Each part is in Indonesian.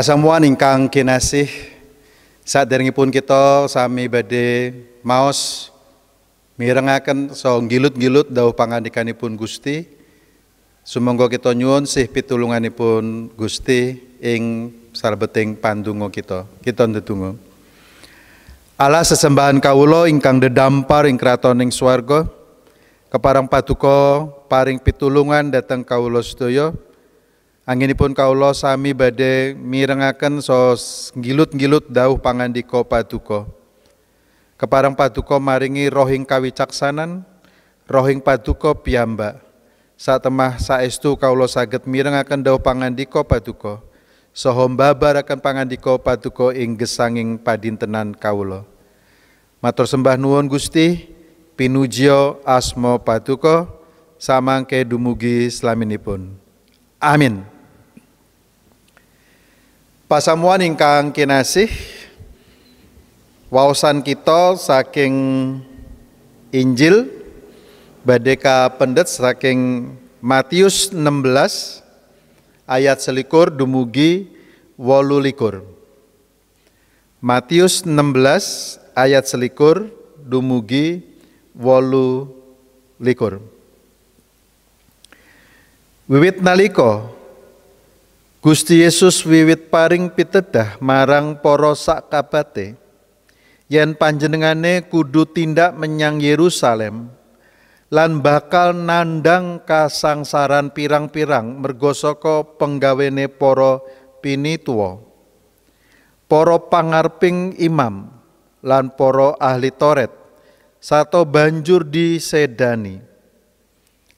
Pasamuan ingkang kinasih saat pun kita sami bade maos mirengaken so gilut-gilut dawuh pangandikanipun Gusti. Sumangga kita nyuwun sih pitulunganipun Gusti ing sarbeting pandonga kita. Kita ndedonga. Allah sesembahan kawula ingkang dedampar ing kraton ing swargo keparang patuko paring pitulungan datang kawula sedaya. Anginipun kaula sami badhe mirengaken sos gilut ngilut dauh pangandika paduka. Keparang paduka maringi rohing kawicaksanan, rohing paduka piyambak. Satemah saestu kaula saged mirengaken dauh pangandika paduka. Saha mbabaraken pangandika paduka ing gesanging padintenan kaula. Matur sembah nuwun Gusti, pinujio asmo paduka samangke dumugi slaminipun. Amin. Pasamuan ingkang kinasih wausan kita saking Injil badeka pendet saking Matius 16 ayat selikur dumugi wolu likur. Matius 16 ayat selikur dumugi wolu likur. Wiwit naliko. Gusti Yesus wiwit paring pitedah marang para sakabate yen panjenengane kudu tindak menyang Yerusalem lan bakal nandang kasangsaran pirang-pirang mergosoko saka penggawene poro pinituwa poro pangarping imam lan poro ahli toret sato banjur disedani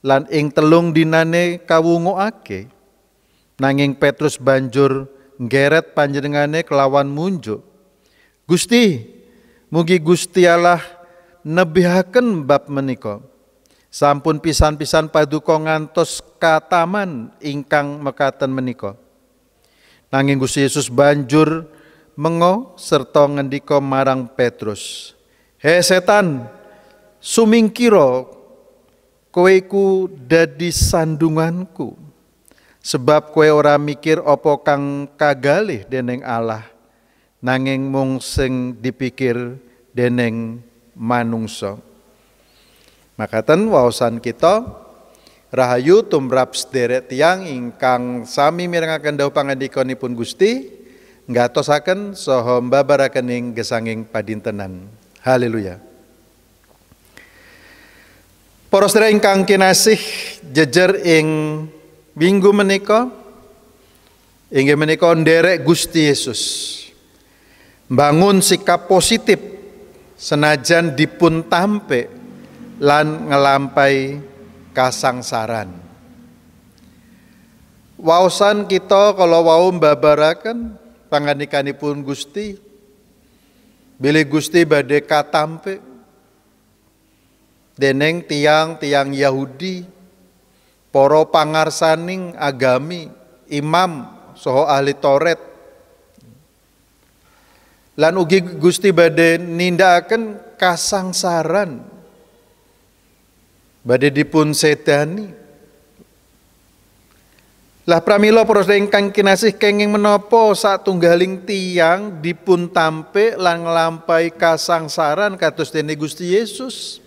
lan ing telung dinane kawungokake Nanging Petrus banjur ngeret panjenengane kelawan munjuk. Gusti, mugi Gusti Allah nebihaken bab meniko. Sampun pisan-pisan paduka ngantos kataman ingkang mekaten meniko. Nanging Gusti Yesus banjur mengo serta ngendika marang Petrus. He setan, sumingkiro, kowe iku dadi sandunganku. Sebab kue ora mikir opo kang kagalih deneng Allah, nanging mung sing dipikir deneng manungso. Makatan wawasan kita rahayu tumrap sederet tiang ingkang sami mirengaken dawuh pun Gusti ngatosaken saha mbabaraken ing gesanging padintenan. Haleluya. Para sedherek ingkang kinasih jejer ing Minggu menika inggih menika nderek Gusti Yesus. Bangun sikap positif senajan dipun tampe lan ngelampai kasangsaran. Wausan kita kalau wau mbabaraken panganikanipun Gusti bilih Gusti badeka tampe, deneng tiang-tiang Yahudi Poro pangarsaning agami, imam soho ahli toret. Lan ugi Gusti badhe nindakaken kasangsaran. Badhe dipun sedani. Lah pramila para ingkang kinasih kenging menapa satunggaling tiang dipun tampik lan nglampahi kasangsaran kados dene Gusti Yesus.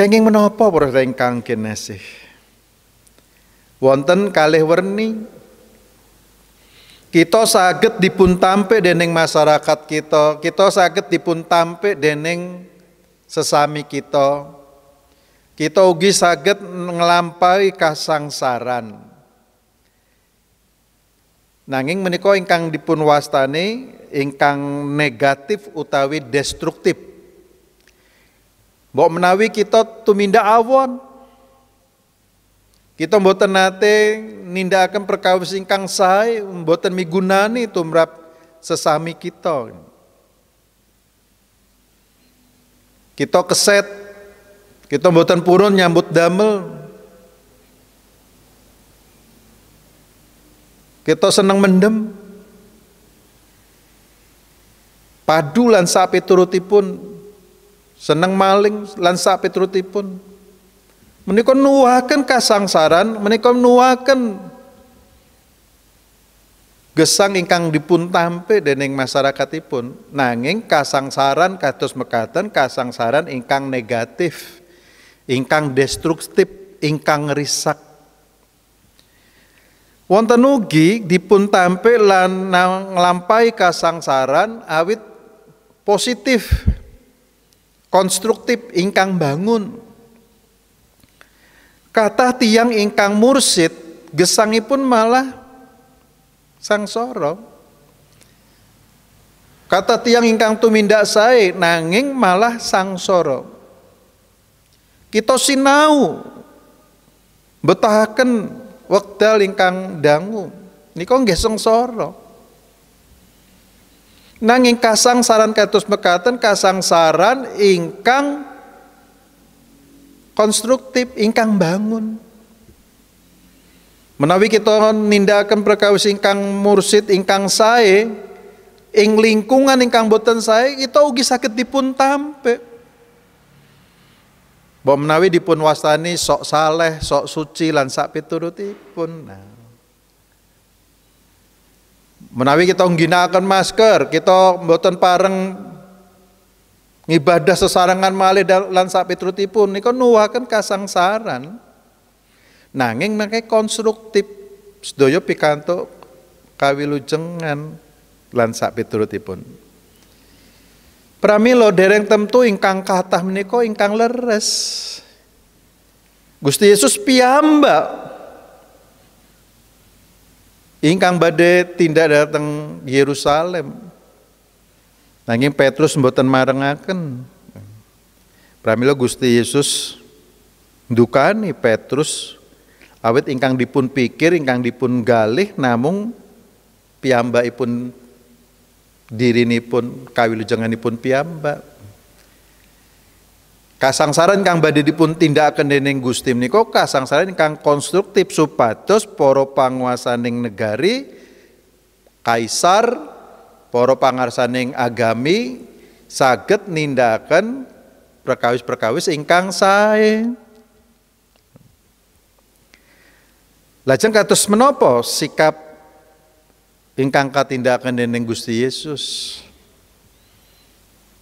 Kenging menapa para ingkang kinasih? Wonten kalih werni kita saged dipuntampe dening masyarakat kita, kita saged dipuntampe dening sesami kita. Kita ugi saged ngelampai kasangsaran. Nanging menika ingkang dipunwastani ingkang negatif utawi destruktif. Mbok menawi kita tumindak awon. Kita mboten nate nindakaken perkawis ingkang sae mboten migunani tumrap sesami kita. Kita keset, kita mboten purun nyambut damel. Kita seneng mendem. Padulan sapi turutipun seneng maling lansa petruti pun menika nuwakan kasangsaran menika nuwakan gesang ingkang dipun tampe dening masyarakatipun nanging kasangsaran kados mekaten kasangsaran ingkang negatif ingkang destruktif ingkang risak Wonten ugi dipun tampil lan nglampahi kasangsaran awit positif konstruktif ingkang bangun. Kata tiang ingkang mursid pun malah sang sorong. Kata tiang ingkang tumindak saya, nanging malah sang sorong. Kita sinau betahaken wekdal ingkang dangu. Niko nggih sorong. Nanging kasang saran katus mekaten kasang saran ingkang konstruktif ingkang bangun. Menawi kita nindakan perkawis ingkang mursid ingkang sae, ing lingkungan ingkang boten sae kita ugi sakit dipun tampe. Bom menawi dipun wasani, sok saleh, sok suci lan sak piturutipun. Nah, Menawi kita ngginakaken masker, kita mboten pareng ngibadah sesarangan malih lan sapétrutipun nika nuwahaken kasangsaran. Nanging mangke konstruktif sedaya pikantuk kawilujengan lan sapétrutipun. Pramila dereng tentu ingkang kathah menika ingkang leres. Gusti Yesus piyambak ingkang badhe tindak dateng Yerusalem. Nanging Petrus mboten marengaken. Pramila Gusti Yesus nih Petrus awit ingkang dipun pikir ingkang dipun galih namung piyambakipun dirinipun kawilujenganipun piyambak. Kasangsaran kang badhe dipun tindakaken dening Gusti menika kasangsaran kang konstruktif poro para panguasaning negari kaisar poro para pangarsaning agami saged nindakan perkawis-perkawis ingkang sae. Lajeng katus menapa sikap ingkang katindakan dening Gusti Yesus?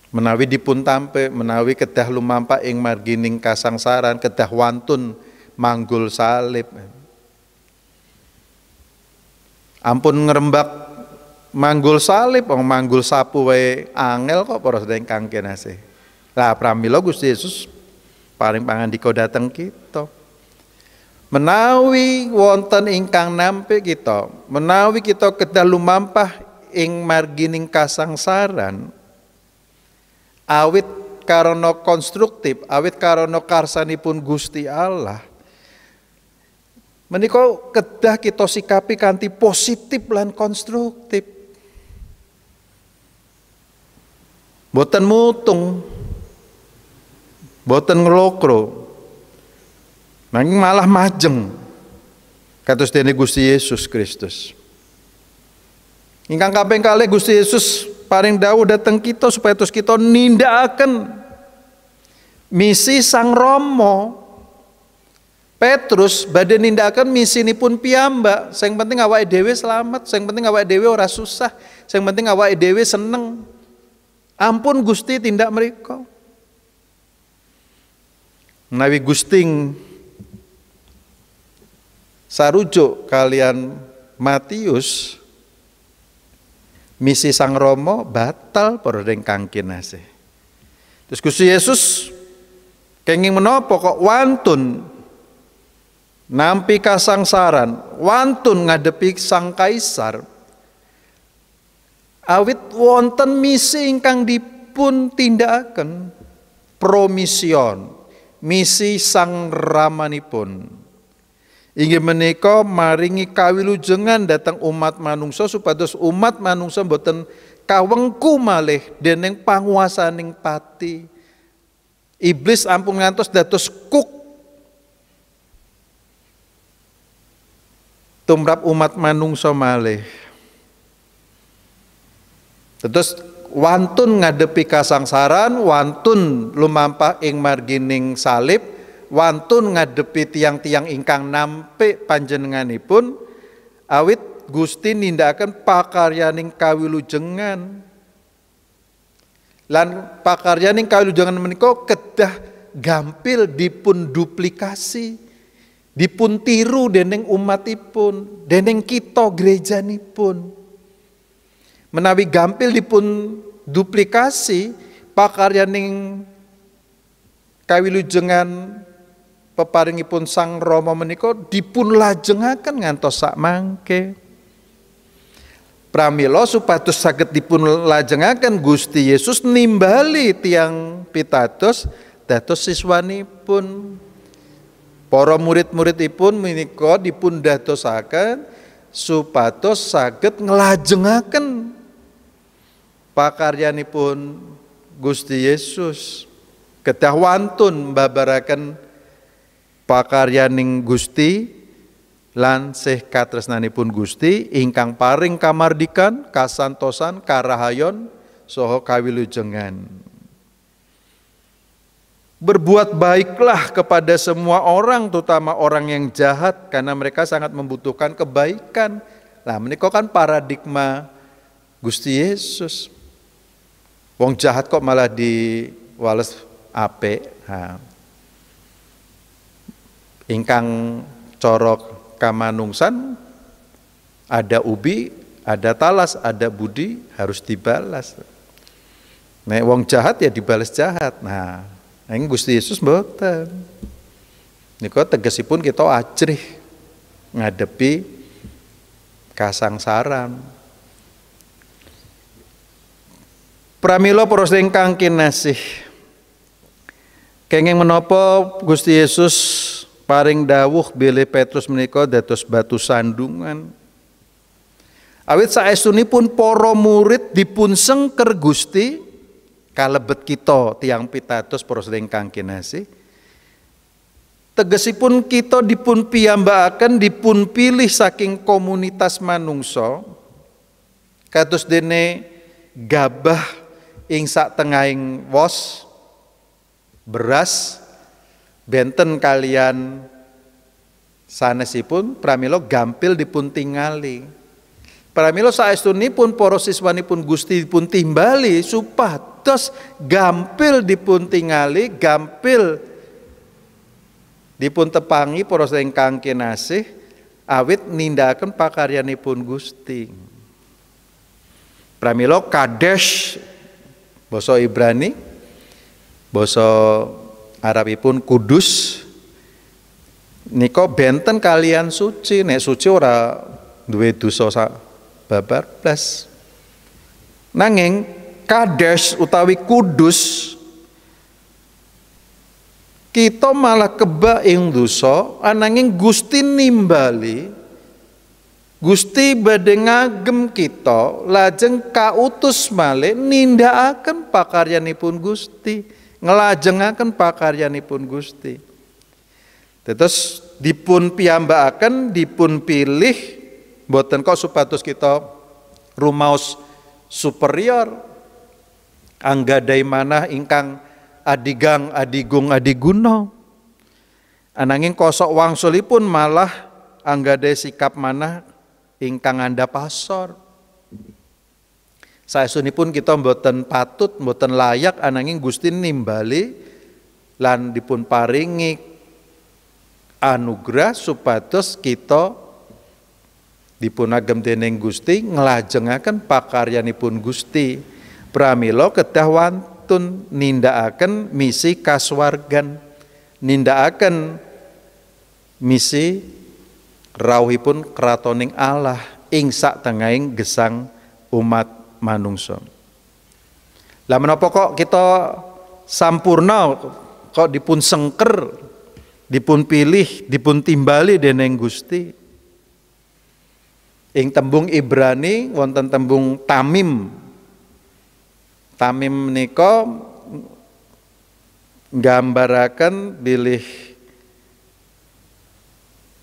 menawi dipun tampe menawi kedah lumampa ing margining kasangsaran kedah wantun manggul salib ampun ngerembak manggul salib wong manggul sapu wae angel kok poros dengkang kang kenase lah pramilo Gusti Yesus paling pangan pangandika dateng kita menawi wonten ingkang nampi kita menawi kita kedah lumampah ing margining kasangsaran awit karena konstruktif, awit karena karsanipun Gusti Allah. Menikau kedah kita sikapi kanti positif dan konstruktif. Boten mutung. Boten ngelokro. Nanging malah majeng. Katus dene Gusti Yesus Kristus. Ingkang kaping kali Gusti Yesus paring dawuh dateng kita supaya terus kita nindakan misi Sang Romo. Petrus badan nindakan misi ini pun piamba Yang penting awak Dewi selamat, Yang penting awak Dewi orang susah, Yang penting awak Dewi seneng. Ampun Gusti tindak mereka. Nawi Gusting sarujuk kalian Matius misi Sang Romo batal perdeng kangkinase. Terus Gusti Yesus kenging menopo kok wantun nampi kasang saran, wantun ngadepi Sang Kaisar. Awit wonten misi ingkang dipun tindakan promision, misi Sang Ramanipun. Inggih menika maringi kawilujengan datang umat manungsa supados umat manungsa boten kawengku malih dening panguasaning pati. Iblis ampun ngantos dados kuk tumrap umat manungsa malih. Terus wantun ngadepi kasangsaran, wantun lumampah ing margining salib, wantun ngadepi tiang-tiang ingkang nampi panjenenganipun awit Gusti nindakan pakaryaning kawilujengan lan pakaryaning kawilujengan menika kedah gampil dipun duplikasi dipun tiru dening umatipun dening kita gerejanipun menawi gampil dipun duplikasi pakaryaning kawilujengan peparingipun Sang Romo meniko dipun lajengaken ngantos sak mangke. Pramilo supados saged dipun lajengaken Gusti Yesus nimbali tiang pitados dados siswanipun. Para murid-muridipun menika dipun dadosaken supados saged nglajengaken pakaryanipun Gusti Yesus. Kedah wantun babaraken pakaryaning Gusti lan sih pun Gusti ingkang paring kamardikan kasantosan karahayon soho kawilujengan Berbuat baiklah kepada semua orang, terutama orang yang jahat, karena mereka sangat membutuhkan kebaikan. Nah, menikah kan paradigma Gusti Yesus. Wong jahat kok malah diwales ape. Nah ingkang corok kamanungsan ada ubi, ada talas, ada budi harus dibalas. Nek wong jahat ya dibalas jahat. Nah, ini Gusti Yesus mboten. Niko tegesipun kita ajrih ngadepi kasangsaran. Pramilo para ingkang kinasih. Kenging menopo Gusti Yesus paring dawuh bilih Petrus menika dados batu sandungan. Awit pun poro murid dipunseng ker Gusti kalebet kita tiang pitatus para sedeng kang kinasih. Tegesipun kita dipun piyambakaken dipun pilih saking komunitas manungso. Katus dene gabah ing sak tengahing wos beras benten kalian sanesipun Pramilo gampil dipuntingali. Pramilo Pramila pun, para siswanipun Gusti pun timbali terus gampil dipuntingali, gampil dipun tepangi para ingkang kinasih awit nindaken pakaryanipun Gusti. Pramilo kadesh boso Ibrani boso pun kudus niko benten kalian suci nek suci ora duwe dosa babar plus nanging kades utawi kudus kita malah keba ing dosa ananging ah, Gusti nimbali Gusti badhe ngagem kita lajeng kautus malih nindakaken pakaryanipun Gusti ngelajengaken pun Gusti. Tetes dipun piyambakaken, dipun pilih buatan kok supados kita rumaus superior anggadai mana ingkang adigang adigung adiguno, anangin kosok pun malah anggadai sikap mana ingkang anda pasor saya suni pun kita mboten patut, mboten layak ananging Gusti nimbali lan dipun paringi anugerah supados kita agem dening Gusti pakaryani pakaryanipun Gusti pramila kedah wantun nindakaken misi kaswargan, nindakaken misi rawuhipun keratoning Allah ing sak tengahing gesang umat manungsa. Lah menapa kok kita sampurna kok dipun sengker, dipun pilih, dipun timbali dening Gusti. Ing tembung Ibrani wonten tembung tamim. Tamim menika gambaraken bilih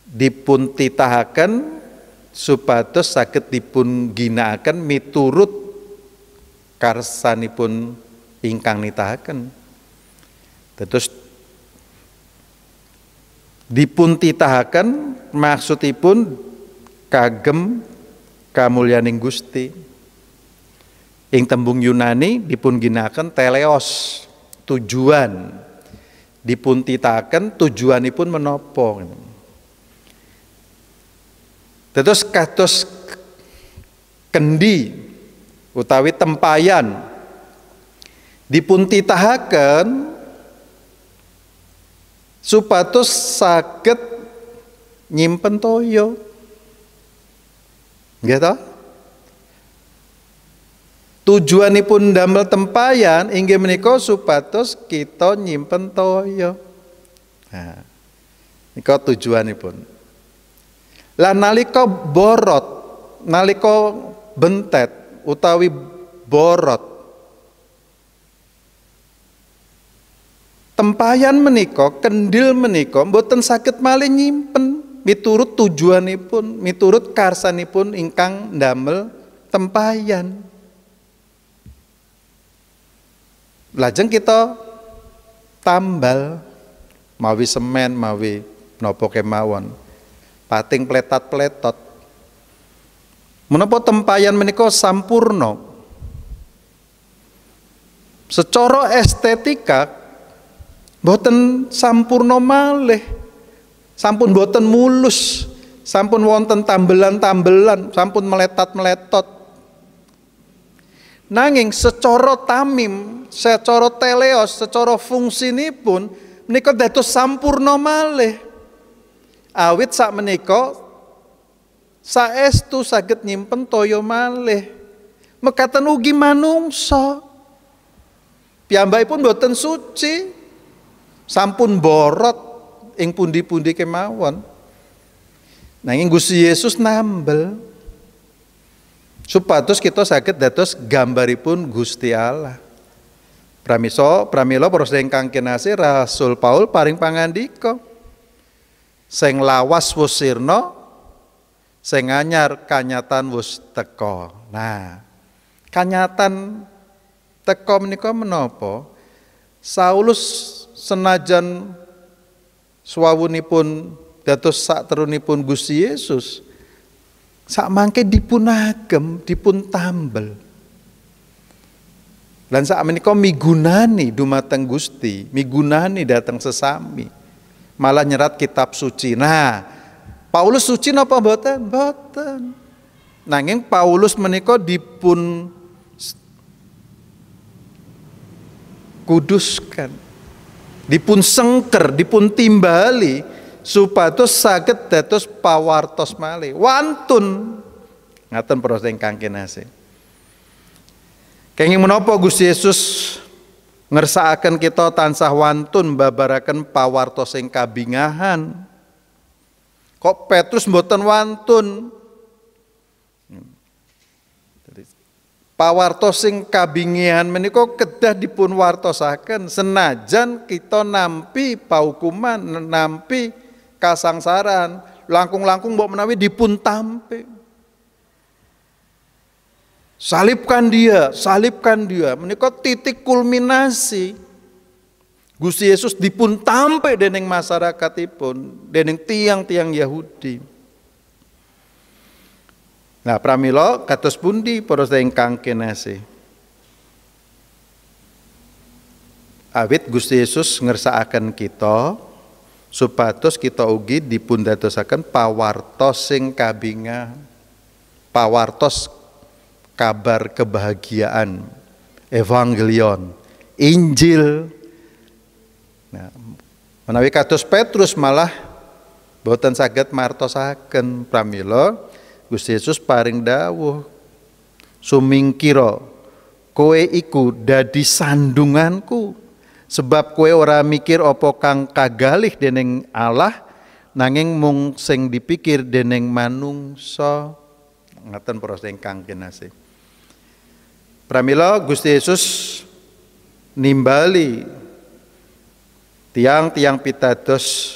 dipun titahaken supados saged dipun ginakaken miturut Karsani pun ingkang nitahaken. Terus dipun titahaken maksudipun kagem kamulyaning Gusti. Ing tembung Yunani dipun ginaken teleos, tujuan. Dipun titahaken tujuanipun menopong, Terus kados kendi utawi tempayan dipuntitahaken supatus saged nyimpen toyo nggih gitu? Tujuanipun damel tempayan inggih menika supatus kita nyimpen toyo, Nah, nika tujuanipun. Lah nalika borot, nalika bentet utawi borot. Tempayan meniko, kendil meniko, mboten sakit malih nyimpen miturut tujuanipun, miturut karsanipun ingkang damel tempayan. Lajeng kita tambal mawi semen, mawi nopo kemawon. Pating pletat-pletot Menapa tempayan menika sampurno? Secara estetika boten sampurno malih. Sampun boten mulus, sampun wonten tambelan-tambelan, sampun meletat-meletot. Nanging secara tamim, secara teleos, secara fungsi ini pun menika dados sampurno malih. Awit sak menika saestu saged nyimpen toyo malih mekaten ugi manungsa pun boten suci sampun borot ing pundi-pundi kemawon nanging Gusti Yesus nambel supados kita saged dados gambaripun Gusti Allah Pramiso, pramilo, para ingkang kinasih Rasul Paul paring pangandika. seng lawas wusirna sing anyar kanyatan wis teka. Nah, kanyatan teka menika menapa? Saulus senajan suwunipun dados terunipun Gusti Yesus sak mangke dipun agem, dipun tambel. Dan sak menika migunani dumateng Gusti, migunani datang sesami. Malah nyerat kitab suci. Nah, Paulus suci napa boten? Boten. Nanging Paulus menika dipun kuduskan. Dipun sengker, dipun timbali supados saged dados pawartos malih. Wantun ngaten proses ingkang kinase. Kenging menapa Gusti Yesus ngersakaken kita tansah wantun babaraken pawartos sing kabingahan Kok Petrus mboten wantun? Pawarto sing kabingihan menika kedah dipun wartosaken senajan kita nampi paukuman, nampi kasangsaran, langkung-langkung mbok menawi dipun tampi. Salibkan dia, salibkan dia. Menika titik kulminasi. Gusti Yesus dipun tampe dening masyarakatipun, dening tiang-tiang Yahudi. Nah, pramilo kados pundi para ingkang kinasih? Awit Gusti Yesus ngersakaken kita supados kita ugi dipun dadosaken pawartos sing kabinga, pawartos kabar kebahagiaan, evangelion, Injil Menawi kados Petrus malah boten saged martosaken pramila Gusti Yesus paring dawuh sumingkira kowe iku dadi sandunganku sebab kowe ora mikir apa kang kagalih dening Allah nanging mung sing dipikir dening manungsa ngaten sing kang kinasih pramila Gusti Yesus nimbali tiang-tiang pitados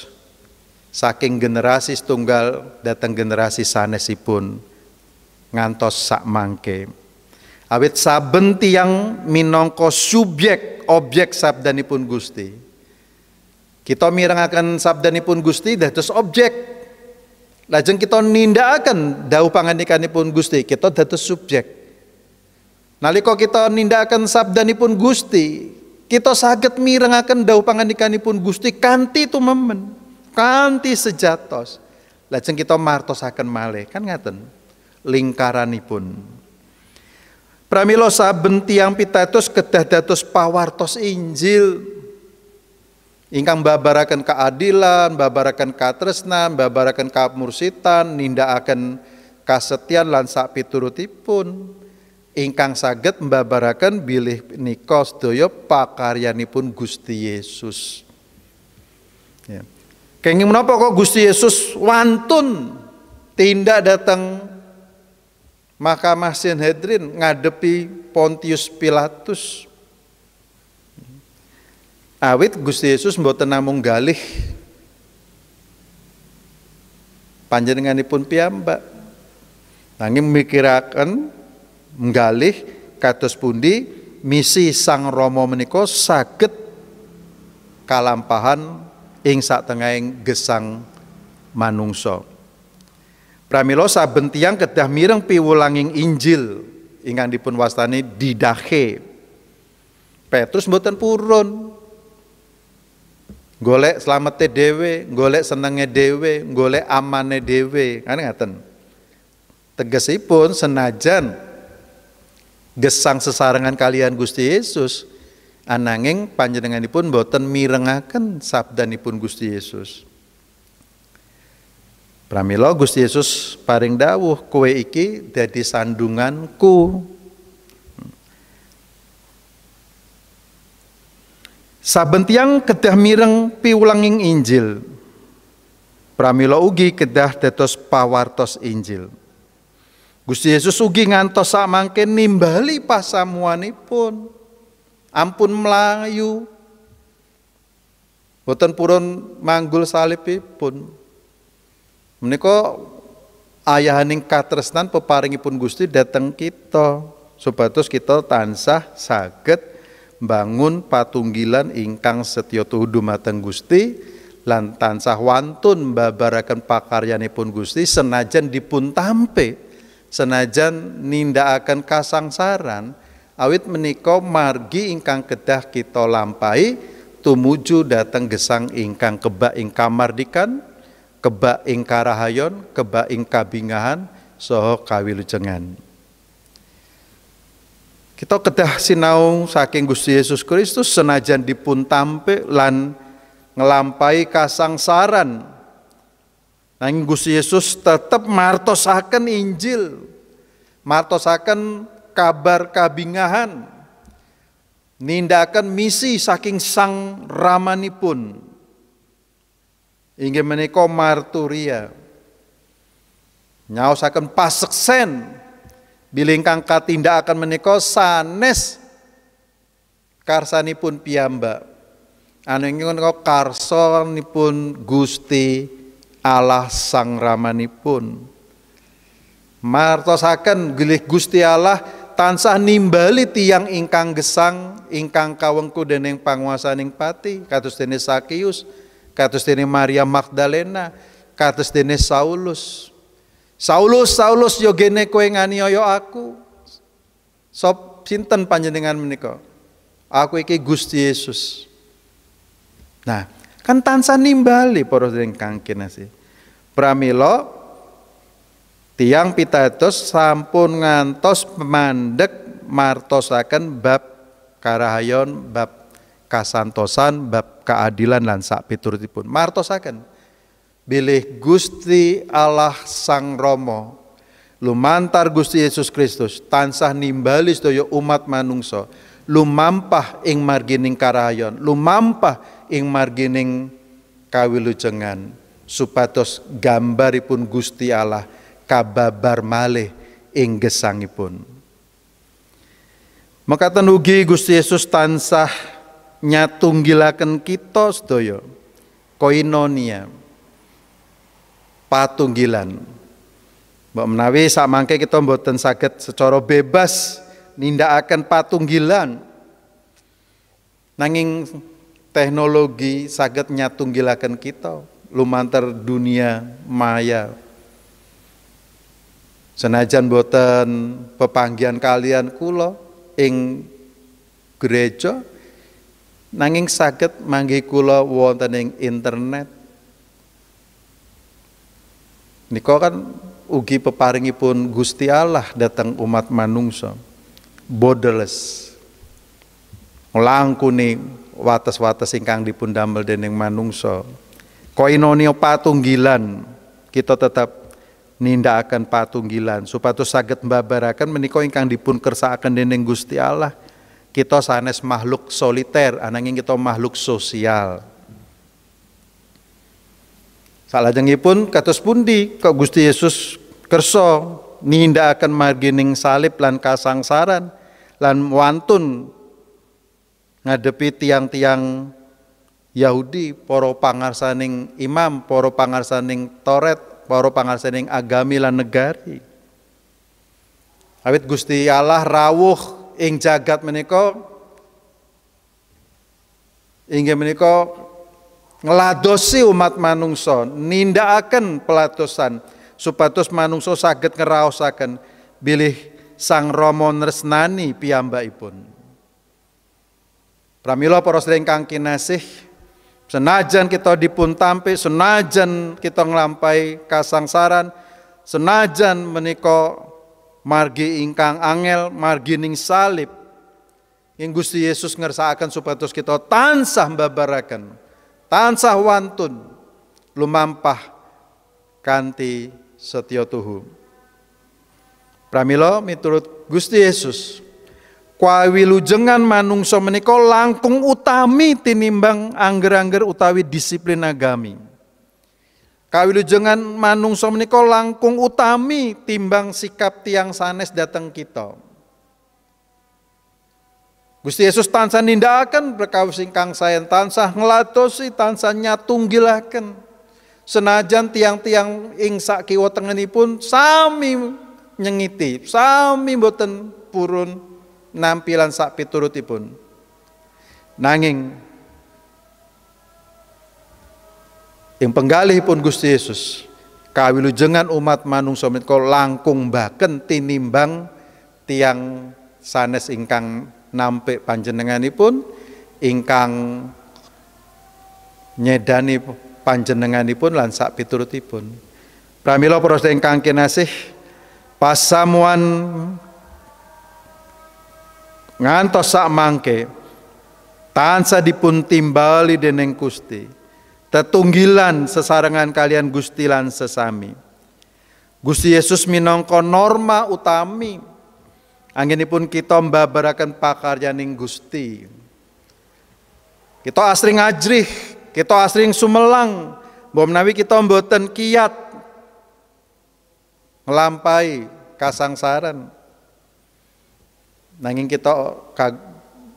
saking generasi setunggal datang generasi sanesipun ngantos sak mangke awit saben tiang minongko subjek objek sabdanipun Gusti kita mirengaken sabdanipun Gusti dados objek lajeng kita nindakaken dau panganikanipun Gusti kita dados subjek nalika kita nindakan sabdanipun Gusti kita akan mirengaken dawuh pun Gusti kanti itu memen kanti sejatos. Lajeng kita martosaken malih, kan ngaten. Lingkaranipun. Pramila saben bentiang pitados kedah dados pawartos Injil. Ingkang babarakan keadilan, babarakan katresna, babarakan kamursitan, nindakaken kasetyan lan sak piturutipun ingkang saged mbabaraken bilih nika sedaya pun Gusti Yesus. Ya. Kenging menapa kok Gusti Yesus wantun tindak datang Mahkamah Sanhedrin ngadepi Pontius Pilatus. Awit Gusti Yesus mboten namung galih panjenenganipun piyambak. Nanging mikiraken menggalih kados pundi misi Sang Romo menika saged kalampahan ing satengahing gesang manungsa. Pramila saben tiyang kedah mireng piwulanging Injil ingkang dipun wastani didahe. Petrus mboten purun. Golek slamete dhewe, golek senenge dhewe, golek amane dhewe. Kan ngaten. Tegesipun senajan gesang sesarengan kalian Gusti Yesus ananging panjenenganipun boten mirengaken sabdanipun Gusti Yesus pramilo Gusti Yesus paring dawuh kue iki dadi sandunganku Saben tiang kedah mireng piulanging Injil. Pramila ugi kedah detos pawartos Injil. Gusti Yesus ugi ngantos samangke nimbali pasamuanipun. Ampun melayu. Boten purun manggul salibipun. Menika ayahaning katresnan peparingipun Gusti dateng kita. Supados kita tansah saged bangun patunggilan ingkang setya tuhu dumateng Gusti lan wantun babaraken pakaryanipun Gusti senajan dipun tampe senajan ninda akan kasangsaran awit meniko margi ingkang kedah kita lampai, tumuju dateng gesang ingkang kebak ing kamardikan kebak ing karahayon kebak ing kabingahan soho kawilujengan kita kedah sinau saking Gusti Yesus Kristus senajan dipun tampil lan ngelampai kasangsaran Nanging Gusti Yesus tetap martosaken Injil. Martosaken kabar kabingahan. Nindakan misi saking sang ramanipun. ingin menika marturia. Nyaosaken paseksen bilingkang katinda akan menika sanes karsanipun piyambak. Anu karsol karsanipun Gusti Allah sang ramanipun martosaken Gilih Gusti Allah tansah nimbali tiang ingkang gesang ingkang kawengku dening panguasaning pati kados dene Sakius kados dene Maria Magdalena kados dene Saulus Saulus Saulus yo gene kowe nganiaya aku sop sinten panjenengan menika aku iki Gusti Yesus nah Kan tansah nimbali sing ingkang sih pramilo tiang pitados sampun ngantos mandek martosaken bab karahayon, bab kasantosan, bab keadilan dan sak piturutipun. Martosaken bilih Gusti Allah Sang Rama lumantar Gusti Yesus Kristus tansah nimbali sedaya umat manungsa lumampah ing margining karahayon lumampah ing margining kawilujengan supados gambaripun Gusti Allah kababar malih ing gesangipun. Mekaten ugi Gusti Yesus tansah nyatunggilaken kita sedaya koinonia patunggilan. Mbok menawi samangke kita mboten saged secara bebas nindakaken patunggilan. Nanging teknologi sakit nyatunggilakan kita lumantar dunia maya. Senajan boten pepanggian kalian kulo ing gereja nanging sakit manggi kulo wonten ing internet. Niko kan ugi pun Gusti Allah datang umat manungsa borderless. ngelangkuni wates-wates ingkang damel dening manungsa. koinonio patunggilan kita tetap ninda nindakaken patunggilan supados saged mbabaraken menika ingkang dipun akan dening Gusti Allah. Kita sanes makhluk soliter ananging kita makhluk sosial. Salajengipun kados pundi kok Gusti Yesus ninda akan margining salib lan kasangsaran lan wantun ngadepi tiang-tiang Yahudi, poro pangarsaning imam, poro pangarsaning toret, poro pangarsaning agami lan negari. Awit Gusti Allah rawuh ing jagat menika inggih menika ngladosi umat manungsa, nindakaken pelatosan supados manungsa saged ngeraosaken, bilih Sang Rama nresnani piyambakipun. Pramilo poros sedherek ingkang kinasih, senajan kita dipun tampi, senajan kita nglampahi kasangsaran, senajan menika margi ingkang angel, margi ning salib. yang Gusti Yesus ngersakaken supados kita tansah mbabaraken, tansah wantun lumampah kanthi setia tuhu. Pramilo miturut Gusti Yesus Kawilujengan manungso menika langkung utami tinimbang angger-angger utawi disiplin agami. Kawilujengan manungso menika langkung utami timbang sikap tiang sanes dateng kita. Gusti Yesus tansah nindakan berkawis ingkang sayang tansah ngelatosi tansah nyatunggilaken. Senajan tiang-tiang ing sak kiwa tengenipun sami nyengiti, sami boten purun nampilan sak piturutipun. Nanging yang penggalih pun Gusti Yesus kawilujengan umat manungsa menika langkung baken tinimbang tiang sanes ingkang nampik panjenenganipun ingkang nyedani panjenenganipun lan sak piturutipun. Pramila para ingkang kinasih pasamuan ngantos sak mangke tansa dipun timbali dening Gusti tetunggilan sesarengan kalian Gusti lan sesami Gusti Yesus minangka norma utami anginipun kita mbabaraken pakaryaning Gusti kita asring ngajrih kita asring sumelang bom menawi kita mboten kiat nglampahi kasangsaran Nanging kita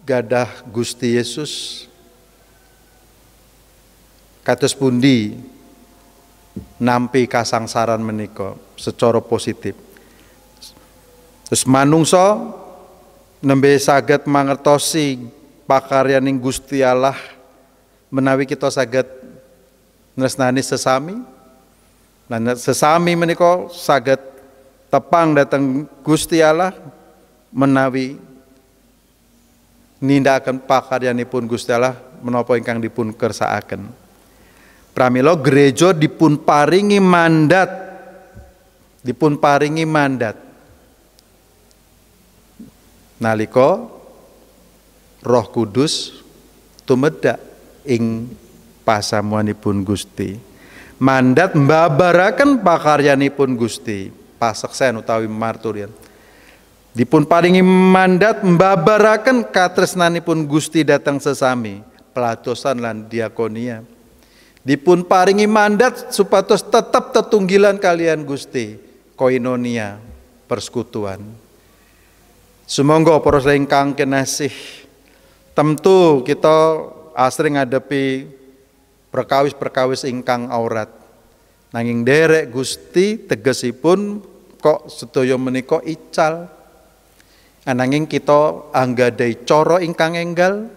gadah Gusti Yesus kados pundi nampi kasangsaran meniko, secara positif. Terus manungsa nembe saged mangertosi pakaryaning Gusti Allah menawi kita saged nresnani sesami lan sesami menika saged tepang datang Gusti Allah menawi ninda akan nindakaken pakaryanipun Gusti Allah menapa ingkang dipun kersakaken. Pramila gereja dipun paringi mandat dipun paringi mandat naliko Roh Kudus tumedak ing pasamuanipun Gusti. Mandat mbabaraken pakaryanipun Gusti, pasaksen utawi marturian. Dipun paringi mandat mbabaraken pun Gusti datang sesami pelatosan lan diakonia. Dipun paringi mandat supatos tetap tetunggilan kalian Gusti koinonia persekutuan. Semoga para ingkang kinasih. Tentu kita asring ngadepi perkawis-perkawis ingkang aurat. Nanging derek Gusti tegesipun kok sedaya menika ical Ananging kita anggadai coro ingkang enggal,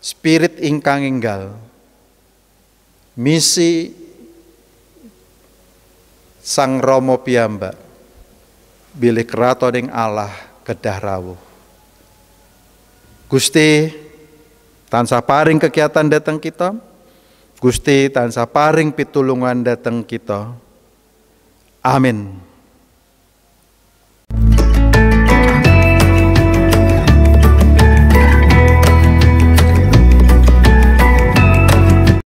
spirit ingkang enggal. Misi Sang Romo piyambak bilih kratoning Allah kedah rawuh. Gusti tansah paring kegiatan datang kita. Gusti tansah paring pitulungan datang kita. Amin.